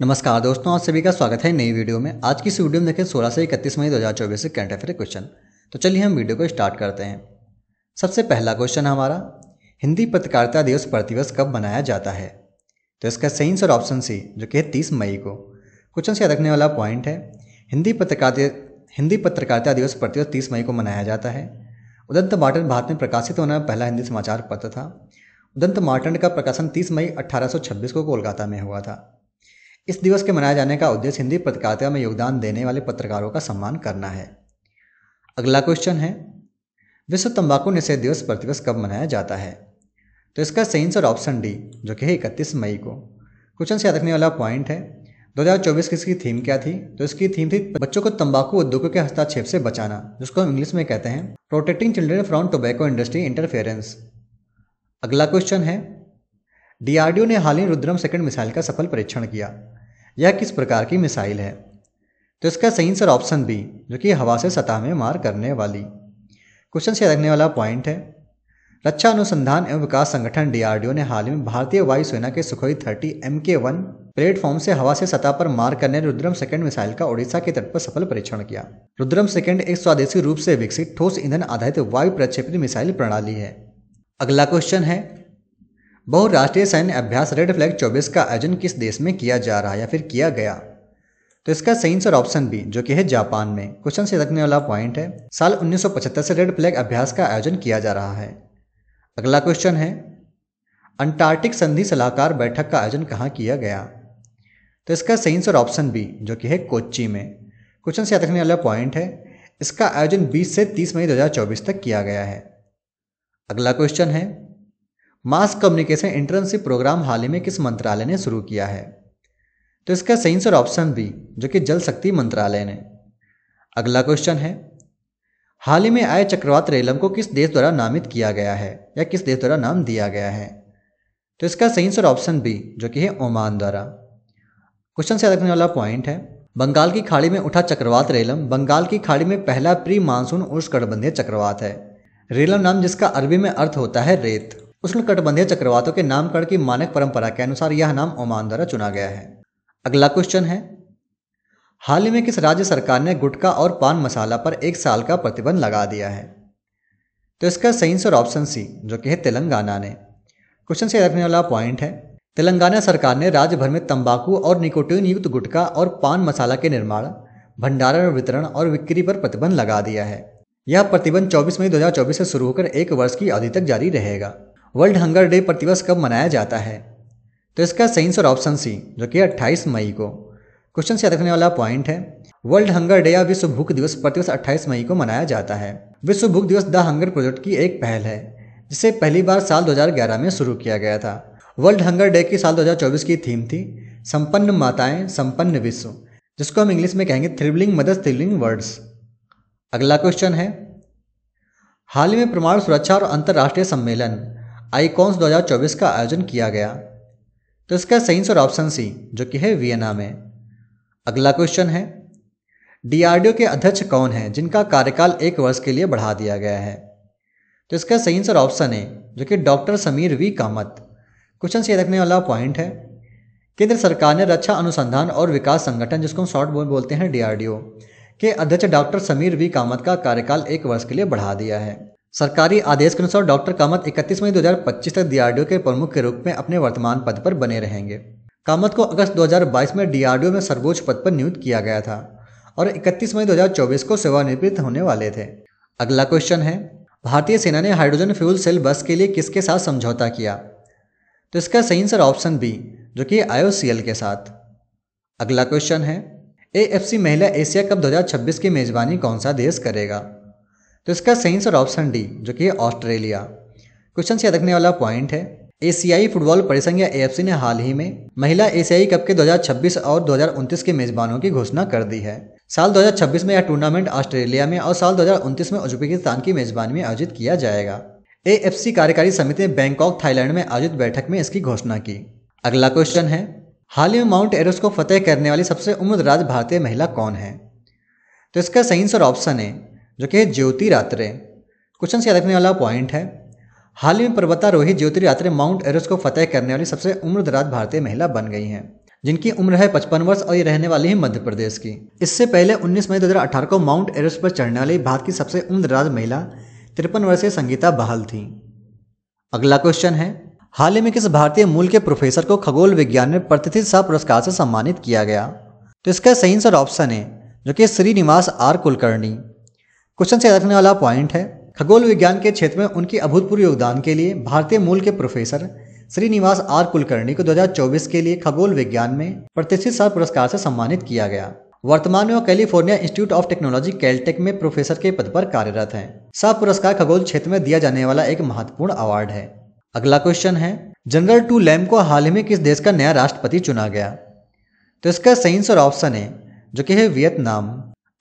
नमस्कार दोस्तों आप सभी का स्वागत है नई वीडियो में आज की इस वीडियो में देखें 16 से 31 मई 2024 से करंट अफेयर क्वेश्चन तो चलिए हम वीडियो को स्टार्ट करते हैं सबसे पहला क्वेश्चन हमारा हिंदी पत्रकारिता दिवस प्रतिवर्ष कब मनाया जाता है तो इसका सही आंसर ऑप्शन सी जो कि है तीस मई को क्वेश्चन से याद रखने वाला पॉइंट है हिंदी पत्रकारिता हिंदी पत्रकारिता दिवस प्रतिवर्ष तीस मई को मनाया जाता है उदंत मार्टन भारत में प्रकाशित होने वाला पहला हिंदी समाचार पत्र था उदंत मार्टन का प्रकाशन तीस मई 1826 को कोलकाता में हुआ था इस दिवस के मनाए जाने का उद्देश्य हिंदी पत्रकारिता में योगदान देने वाले पत्रकारों का सम्मान करना है अगला क्वेश्चन है विश्व तंबाकू निषेध दिवस प्रतिवर्ष कब मनाया जाता है तो इसका सही आंसर ऑप्शन डी जो कि है इकतीस मई को क्वेश्चन से याद रखने वाला पॉइंट है 2024 की इसकी थीम क्या थी तो इसकी थीम थी बच्चों को तंबाकू उद्योगों के हस्ताक्षेप से बचाना जिसको हम इंग्लिश में कहते हैं protecting children from tobacco industry interference अगला क्वेश्चन है डीआरडीओ ने हाल ही रुद्रम सेकंड मिसाइल का सफल परीक्षण किया यह किस प्रकार की मिसाइल है तो इसका सही आंसर ऑप्शन बी जो कि हवा से सतह में मार करने वाली क्वेश्चन से रखने वाला पॉइंट है रक्षा अनुसंधान एवं विकास संगठन डीआरडीओ ने हाल ही में भारतीय वायुसेना के Sukhoi thirty M K one platform से हवा से सतह पर मार करने रुद्रम सेकंड मिसाइल का ओडिशा के तट पर सफल परीक्षण किया रुद्रम सेकंड एक स्वदेशी रूप से विकसित ठोस ईंधन आधारित वायु प्रक्षेपित मिसाइल प्रणाली है अगला क्वेश्चन है बहुराष्ट्रीय सैन्य अभ्यास रेड फ्लैग 24 का आयोजन किस देश में किया जा रहा है या फिर किया गया तो इसका सही आंसर ऑप्शन बी जो कि है जापान में क्वेश्चन से रखने वाला पॉइंट है साल 1975 से रेड फ्लैग अभ्यास का आयोजन किया जा रहा है अगला क्वेश्चन है अंटार्कटिक संधि सलाहकार बैठक का आयोजन कहाँ किया गया तो इसका सही आंसर ऑप्शन बी जो कि है कोच्ची में क्वेश्चन से रखने वाला पॉइंट है इसका आयोजन 20 से 30 मई 2024 तक किया गया है अगला क्वेश्चन है मास कम्युनिकेशन इंटर्नशिप प्रोग्राम हाल ही में किस मंत्रालय ने शुरू किया है तो इसका सही आंसर ऑप्शन बी जो कि जल शक्ति मंत्रालय ने अगला क्वेश्चन है हाल ही में आए चक्रवात रेलम को किस देश द्वारा नामित किया गया है या किस देश द्वारा नाम दिया गया है तो इसका सही आंसर ऑप्शन बी जो कि है ओमान द्वारा क्वेश्चन से याद रखने वाला पॉइंट है बंगाल की खाड़ी में उठा चक्रवात रेलम बंगाल की खाड़ी में पहला प्री मानसून उष्णकटिबंधीय चक्रवात है रेलम नाम जिसका अरबी में अर्थ होता है रेत उष्णकटिबंधीय चक्रवातों के नामकरण की मानक परंपरा के अनुसार यह नाम ओमान द्वारा चुना गया है अगला क्वेश्चन है हाल ही में किस राज्य सरकार ने गुटखा और पान मसाला पर एक साल का प्रतिबंध लगा दिया है तो इसका सही आंसर ऑप्शन सी जो कि है तेलंगाना ने क्वेश्चन से रखने वाला पॉइंट है तेलंगाना सरकार ने राज्य भर में तंबाकू और निकोटीन युक्त गुटखा और पान मसाला के निर्माण भंडारण वितरण और बिक्री पर प्रतिबंध लगा दिया है यह प्रतिबंध 24 मई 2024 से शुरू होकर एक वर्ष की अवधि तक जारी रहेगा वर्ल्ड हंगर डे प्रतिवर्ष कब मनाया जाता है तो इसका सही आंसर ऑप्शन सी जो कि 28 मई को क्वेश्चन से याद रखने वाला पॉइंट है वर्ल्ड हंगर डे या विश्व भूख दिवस प्रतिवर्ष 28 मई को मनाया जाता है विश्व भूख दिवस द हंगर प्रोजेक्ट की एक पहल है जिसे पहली बार साल 2011 में शुरू किया गया था वर्ल्ड हंगर डे की साल 2024 की थीम थी संपन्न माताएं संपन्न विश्व जिसको हम इंग्लिश में कहेंगे थ्रिबलिंग मदर्स थ्रिबलिंग वर्ड्स अगला क्वेश्चन है हाल ही में परमाणु सुरक्षा और अंतर्राष्ट्रीय सम्मेलन आईकॉन्स 2024 का आयोजन किया गया तो इसका सही और ऑप्शन सी जो कि है वियना में अगला क्वेश्चन है डीआरडीओ के अध्यक्ष कौन हैं जिनका कार्यकाल एक वर्ष के लिए बढ़ा दिया गया है तो इसका सही आंसर ऑप्शन है जो कि doctor Sameer V Kamat question से रखने वाला पॉइंट है केंद्र सरकार ने रक्षा अनुसंधान और विकास संगठन जिसको हम शॉर्ट बोल बोलते हैं डीआरडीओ के अध्यक्ष डॉक्टर समीर वी कामत का कार्यकाल एक वर्ष के लिए बढ़ा दिया है सरकारी आदेश के अनुसार डॉक्टर कामत 31 मई 2025 तक डीआरडीओ के प्रमुख के रूप में अपने वर्तमान पद पर बने रहेंगे कामत को अगस्त 2022 में डीआरडीओ में सर्वोच्च पद पर नियुक्त किया गया था और 31 मई 2024 को सेवानिवृत्त होने वाले थे अगला क्वेश्चन है भारतीय सेना ने हाइड्रोजन फ्यूल सेल बस के लिए किसके साथ समझौता किया तो इसका सही आंसर ऑप्शन बी जो कि आई के साथ अगला क्वेश्चन है ए महिला एशिया कप 2026 की मेजबानी कौन सा देश करेगा तो इसका सही आंसर ऑप्शन डी जो कि ऑस्ट्रेलिया क्वेश्चन से रखने वाला पॉइंट है एशियाई फुटबॉल परिसंघ या एएफसी ने हाल ही में महिला एशियाई कप के 2026 और 2029 के मेजबानों की घोषणा कर दी है साल 2026 में यह टूर्नामेंट ऑस्ट्रेलिया में और साल 2029 में उज्बेकिस्तान की मेजबानी में आयोजित किया जाएगा एएफसी कार्यकारी समिति ने बैंकॉक थाईलैंड में आयोजित बैठक में इसकी घोषणा की अगला क्वेश्चन है हाल ही में माउंट एरस को फतेह करने वाली सबसे राज भारतीय महिला कौन है तो इसका सही आंसर ऑप्शन है जो कि ज्योतिरात्रे क्वेश्चन से याद रखने वाला पॉइंट है हाल ही में पर्वतारोही ज्योतिरात्रे माउंट एरस को फतेह करने वाली सबसे दराज भारतीय महिला बन गई हैं जिनकी उम्र है पचपन वर्ष और ये रहने वाली है मध्य प्रदेश की इससे पहले 19 मई 2018 को माउंट एरस पर चढ़ने वाली भारत की सबसे उम्रदराज महिला तिरपन वर्षीय संगीता बहाल थी अगला क्वेश्चन है हाल ही में किस भारतीय मूल के प्रोफेसर को खगोल विज्ञान में प्रतिथित शाह पुरस्कार से सम्मानित किया गया तो इसका सही आंसर ऑप्शन है जो कि श्रीनिवास आर कुलकर्णी क्वेश्चन से रखने वाला पॉइंट है खगोल विज्ञान के क्षेत्र में उनकी अभूतपूर्व योगदान के लिए भारतीय मूल के प्रोफेसर श्रीनिवास आर कुलकर्णी को 2024 के लिए खगोल विज्ञान में प्रतिष्ठित सर पुरस्कार से सम्मानित किया गया वर्तमान में वो California Institute of Technology Caltech में प्रोफेसर के पद पर कार्यरत हैं सह पुरस्कार खगोल क्षेत्र में दिया जाने वाला एक महत्वपूर्ण अवार्ड है अगला क्वेश्चन है जनरल टू लैम को हाल ही में किस देश का नया राष्ट्रपति चुना गया तो इसका सही और ऑप्शन है जो कि है वियतनाम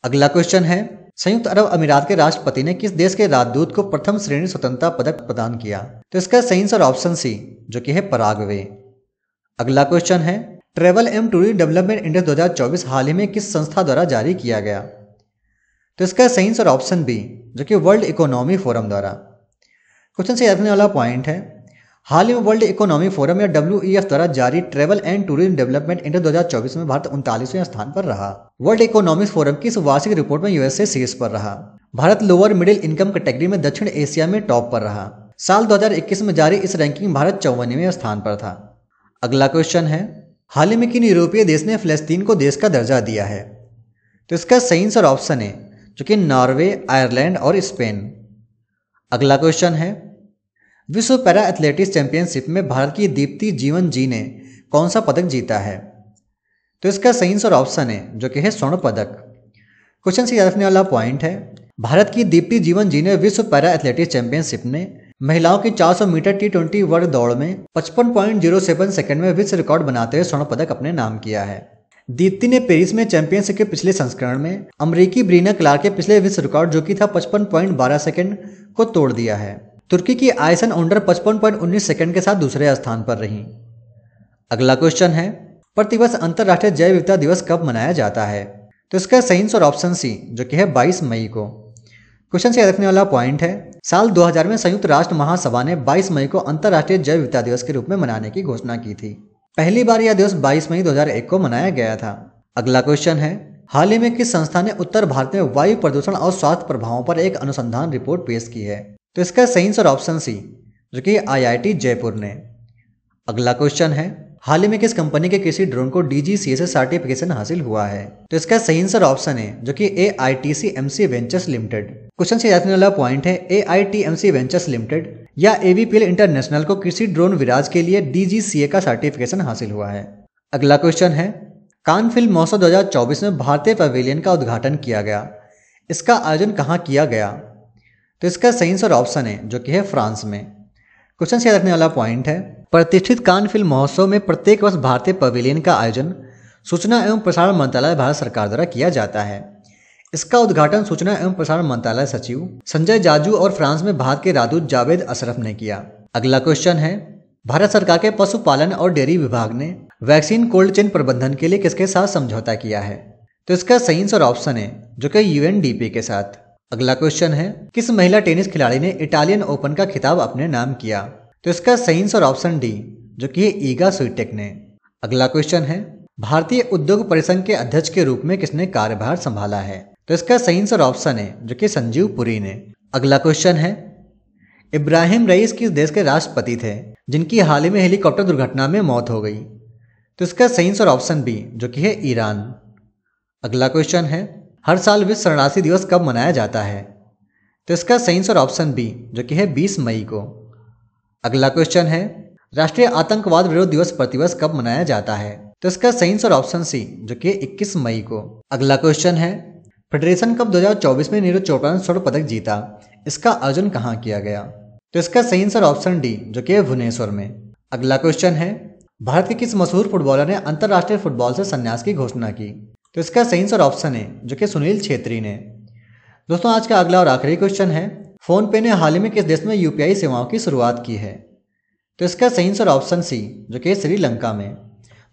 अगला क्वेश्चन है संयुक्त अरब अमीरात के राष्ट्रपति ने किस देश के राजदूत को प्रथम श्रेणी स्वतंत्रता पदक प्रदान किया तो इसका सही आंसर ऑप्शन सी जो कि है परागवे अगला क्वेश्चन है travel and tourism development index 2024 हाल ही में किस संस्था द्वारा जारी किया गया तो इसका सही आंसर ऑप्शन बी जो कि वर्ल्ड इकोनॉमी फोरम द्वारा क्वेश्चन से रखने वाला पॉइंट है हाल ही में वर्ल्ड इकोनॉमिक फोरम या डब्ल्यू द्वारा जारी travel and tourism development index 2024 में भारत उनतालीसवें स्थान पर रहा वर्ल्ड इकोनॉमिक फोरम की इस वार्षिक रिपोर्ट में यूएसए शीर्ष पर रहा Bharat lower middle income category में दक्षिण एशिया में टॉप पर रहा साल 2021 में जारी इस रैंकिंग भारत चौवनवें स्थान पर था अगला क्वेश्चन है हाल ही में किन यूरोपीय देश ने फलस्तीन को देश का दर्जा दिया है तो इसका सही और ऑप्शन है जो कि नॉर्वे आयरलैंड और स्पेन अगला क्वेश्चन है विश्व पैरा एथलेटिक्स चैंपियनशिप में भारत की दीप्ति जीवन जी ने कौन सा पदक जीता है तो इसका सही और ऑप्शन है जो कि है स्वर्ण पदक क्वेश्चन से याद रखने वाला पॉइंट है भारत की दीप्ति जीवन जी ने विश्व पैरा एथलेटिक्स चैंपियनशिप में महिलाओं की 400 मीटर टी ट्वेंटी वर्ग दौड़ में पचपन पॉइंट जीरो सेवन सेकंड में विश्व रिकॉर्ड बनाते हुए स्वर्ण पदक अपने नाम किया है दीप्ति ने पेरिस में चैंपियनशिप के पिछले संस्करण में अमरीकी ब्रीना क्लार्क के पिछले विश्व रिकॉर्ड जो कि था बारह सेकंड को तोड़ दिया है तुर्की की आयसन ओंडर पचपन पॉइंट उन्नीस सेकेंड के साथ दूसरे स्थान पर रही अगला क्वेश्चन है प्रतिवर्ष अंतर्राष्ट्रीय जैव विविधता दिवस कब मनाया जाता है तो इसका सही आंसर ऑप्शन सी जो कि है बाईस मई को क्वेश्चन से याद रखने वाला पॉइंट है साल 2000 में संयुक्त राष्ट्र महासभा ने 22 मई को अंतर्राष्ट्रीय जैव विविधता दिवस के रूप में मनाने की घोषणा की थी पहली बार यह दिवस 22 मई 2001 को मनाया गया था अगला क्वेश्चन है हाल ही में किस संस्था ने उत्तर भारत में वायु प्रदूषण और स्वास्थ्य प्रभावों पर एक अनुसंधान रिपोर्ट पेश की है तो इसका सही आंसर ऑप्शन सी जो कि आईआईटी जयपुर ने अगला क्वेश्चन है हाल ही में किस कंपनी के किसी ड्रोन को डीजीसीए से सर्टिफिकेशन हासिल हुआ है तो इसका सही आंसर ऑप्शन है जो कि A I T C M C ventures limited question से जाने वाला पॉइंट है A I T M C ventures limited या एवीपीएल इंटरनेशनल को किसी ड्रोन विराज के लिए डीजीसीए का सर्टिफिकेशन हासिल हुआ है अगला क्वेश्चन है कान फिल्म महोत्सव 2024 में भारतीय पवेलियन का उद्घाटन किया गया इसका आयोजन कहाँ किया गया तो इसका सही सर ऑप्शन है जो कि है फ्रांस में क्वेश्चन से याद रखने वाला पॉइंट है प्रतिष्ठित कान फिल्म महोत्सव में प्रत्येक वर्ष भारतीय पवेलियन का आयोजन सूचना एवं प्रसारण मंत्रालय भारत सरकार द्वारा किया जाता है इसका उद्घाटन सूचना एवं प्रसारण मंत्रालय सचिव संजय जाजू और फ्रांस में भारत के राजदूत जावेद अशरफ ने किया अगला क्वेश्चन है भारत सरकार के पशुपालन और डेयरी विभाग ने वैक्सीन कोल्ड चेन प्रबंधन के लिए किसके साथ समझौता किया है तो इसका सही और ऑप्शन है जो कि यूएनडीपी के साथ अगला क्वेश्चन है किस महिला टेनिस खिलाड़ी ने इटालियन ओपन का खिताब अपने नाम किया तो इसका सही और ऑप्शन डी जो कि है ईगा सुइटेक ने अगला क्वेश्चन है भारतीय उद्योग परिसंघ के अध्यक्ष के रूप में किसने कार्यभार संभाला है तो इसका साइंस और ऑप्शन है जो कि संजीव पुरी ने अगला क्वेश्चन है इब्राहिम रईस किस देश के राष्ट्रपति थे जिनकी हाल ही में हेलीकॉप्टर दुर्घटना में मौत हो गई तो इसका साइंस और ऑप्शन बी जो कि है ईरान अगला क्वेश्चन है हर साल विश्व शरणार्थी दिवस कब मनाया जाता है तो इसका सही आंसर ऑप्शन बी जो कि है 20 मई को अगला क्वेश्चन है राष्ट्रीय आतंकवाद विरोध दिवस प्रतिवर्ष कब मनाया जाता है तो इसका सही आंसर ऑप्शन सी जो कि 21 मई को अगला क्वेश्चन है फेडरेशन कप 2024 में नीरज चोपड़ा ने स्वर्ण पदक जीता इसका आयोजन कहाँ किया गया तो इसका सही आंसर ऑप्शन डी जो कि है भुवनेश्वर में अगला क्वेश्चन है भारत के किस मशहूर फुटबॉलर ने अंतर्राष्ट्रीय फुटबॉल से संन्यास की घोषणा की तो इसका सही आंसर ऑप्शन है जो कि सुनील छेत्री ने दोस्तों आज का अगला और आखिरी क्वेश्चन है फ़ोनपे ने हाल ही में किस देश में यूपीआई सेवाओं की शुरुआत की है तो इसका सही आंसर ऑप्शन सी जो कि श्रीलंका में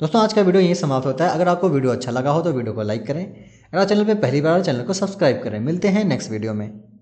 दोस्तों आज का वीडियो यही समाप्त होता है अगर आपको वीडियो अच्छा लगा हो तो वीडियो को लाइक करें अगर चैनल पर पहली बार तो चैनल को सब्सक्राइब करें मिलते हैं नेक्स्ट वीडियो में